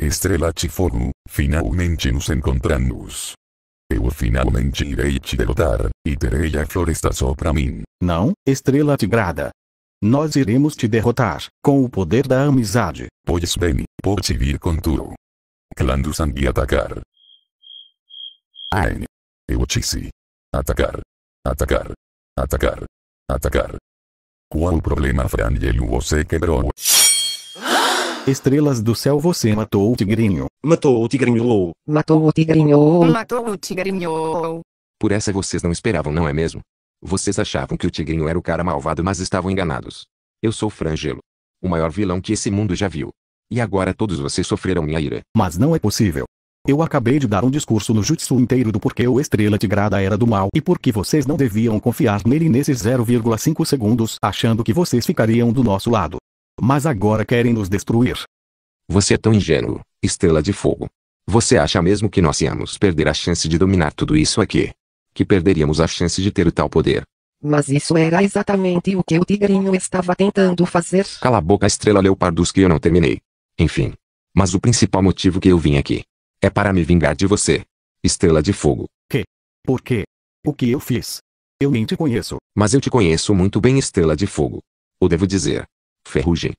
Estrela Chiforum, finalmente nos encontramos. Eu finalmente irei te derrotar, e terei a floresta só pra mim. Não, Estrela Tigrada. Nós iremos te derrotar, com o poder da amizade. Pois bem, pode vir com tudo. Clã do sangue atacar. Aine. Eu disse. Atacar. Atacar. Atacar. Atacar. Qual o problema Fran e você quebrou? Estrelas do céu você matou o tigrinho. Matou o tigrinho. Matou o tigrinho. Matou o tigrinho. Por essa vocês não esperavam não é mesmo? Vocês achavam que o tigrinho era o cara malvado mas estavam enganados. Eu sou Frangelo. O maior vilão que esse mundo já viu. E agora todos vocês sofreram minha ira. Mas não é possível. Eu acabei de dar um discurso no jutsu inteiro do porquê o Estrela Tigrada era do mal e porque vocês não deviam confiar nele nesses 0,5 segundos achando que vocês ficariam do nosso lado mas agora querem nos destruir. Você é tão ingênuo, estrela de fogo. Você acha mesmo que nós íamos perder a chance de dominar tudo isso aqui? Que perderíamos a chance de ter o tal poder? Mas isso era exatamente o que o tigrinho estava tentando fazer. Cala a boca, estrela leopardos, que eu não terminei. Enfim. Mas o principal motivo que eu vim aqui é para me vingar de você. Estrela de fogo. Que? Por quê? O que eu fiz? Eu nem te conheço. Mas eu te conheço muito bem, Estrela de Fogo. O devo dizer, Ferrugem.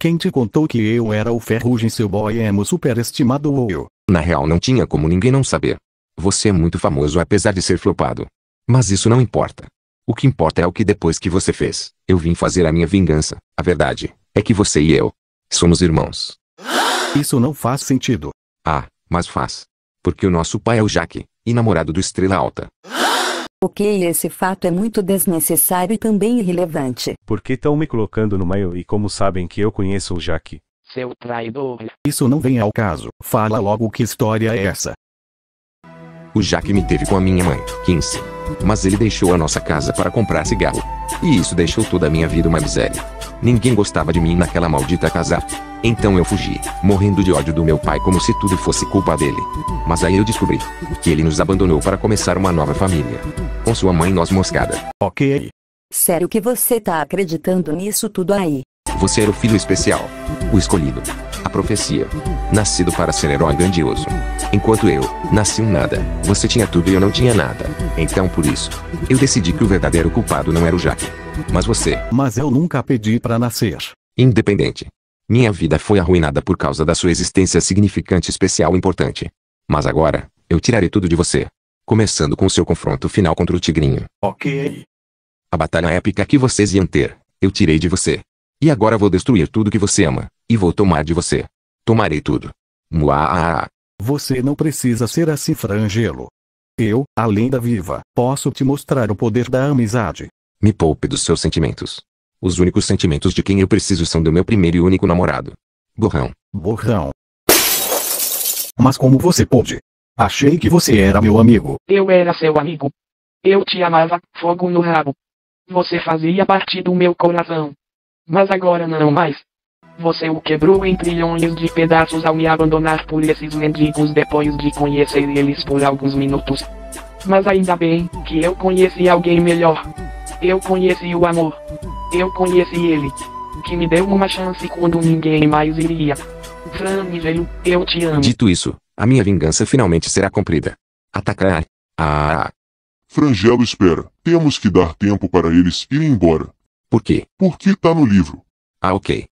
Quem te contou que eu era o Ferrugem seu boy emo superestimado ou eu? Na real não tinha como ninguém não saber. Você é muito famoso apesar de ser flopado. Mas isso não importa. O que importa é o que depois que você fez, eu vim fazer a minha vingança. A verdade é que você e eu somos irmãos. Isso não faz sentido. Ah, mas faz. Porque o nosso pai é o Jaque, e namorado do Estrela Alta. Ok, esse fato é muito desnecessário e também irrelevante. Por que estão me colocando no meio e como sabem que eu conheço o Jaque? Seu traidor. Isso não vem ao caso. Fala logo que história é essa. O Jaque me teve com a minha mãe, 15. Mas ele deixou a nossa casa para comprar cigarro. E isso deixou toda a minha vida uma miséria. Ninguém gostava de mim naquela maldita casa. Então eu fugi, morrendo de ódio do meu pai como se tudo fosse culpa dele. Mas aí eu descobri que ele nos abandonou para começar uma nova família sua mãe noz moscada. Ok. Sério que você tá acreditando nisso tudo aí? Você era o filho especial. O escolhido. A profecia. Nascido para ser herói grandioso. Enquanto eu, nasci um nada. Você tinha tudo e eu não tinha nada. Então por isso, eu decidi que o verdadeiro culpado não era o Jack. Mas você. Mas eu nunca pedi para nascer. Independente. Minha vida foi arruinada por causa da sua existência significante especial importante. Mas agora, eu tirarei tudo de você começando com seu confronto final contra o Tigrinho. Ok. A batalha épica que vocês iam ter, eu tirei de você. E agora vou destruir tudo que você ama, e vou tomar de você. Tomarei tudo. Muaaaa. Você não precisa ser assim, Frangelo. Eu, a lenda viva, posso te mostrar o poder da amizade. Me poupe dos seus sentimentos. Os únicos sentimentos de quem eu preciso são do meu primeiro e único namorado. Borrão. Borrão. Mas como você pôde? Achei que você era meu amigo. Eu era seu amigo. Eu te amava, fogo no rabo. Você fazia parte do meu coração. Mas agora não mais. Você o quebrou em trilhões de pedaços ao me abandonar por esses mendigos depois de conhecer eles por alguns minutos. Mas ainda bem que eu conheci alguém melhor. Eu conheci o amor. Eu conheci ele. Que me deu uma chance quando ninguém mais iria. Fran velho, eu te amo. Dito isso, a minha vingança finalmente será cumprida. Atacar. Ah. Frangelo espera. Temos que dar tempo para eles irem embora. Por quê? Porque tá no livro. Ah, ok.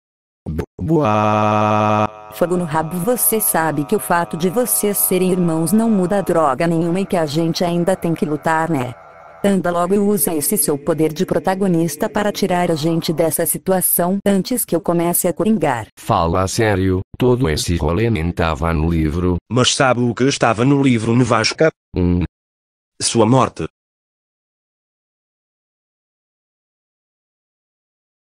Boa. Fogo no rabo, você sabe que o fato de vocês serem irmãos não muda droga nenhuma e que a gente ainda tem que lutar, né? Anda logo e usa esse seu poder de protagonista para tirar a gente dessa situação antes que eu comece a coringar. Fala sério, todo esse rolê nem estava no livro. Mas sabe o que estava no livro Nevasca? Um. Sua morte.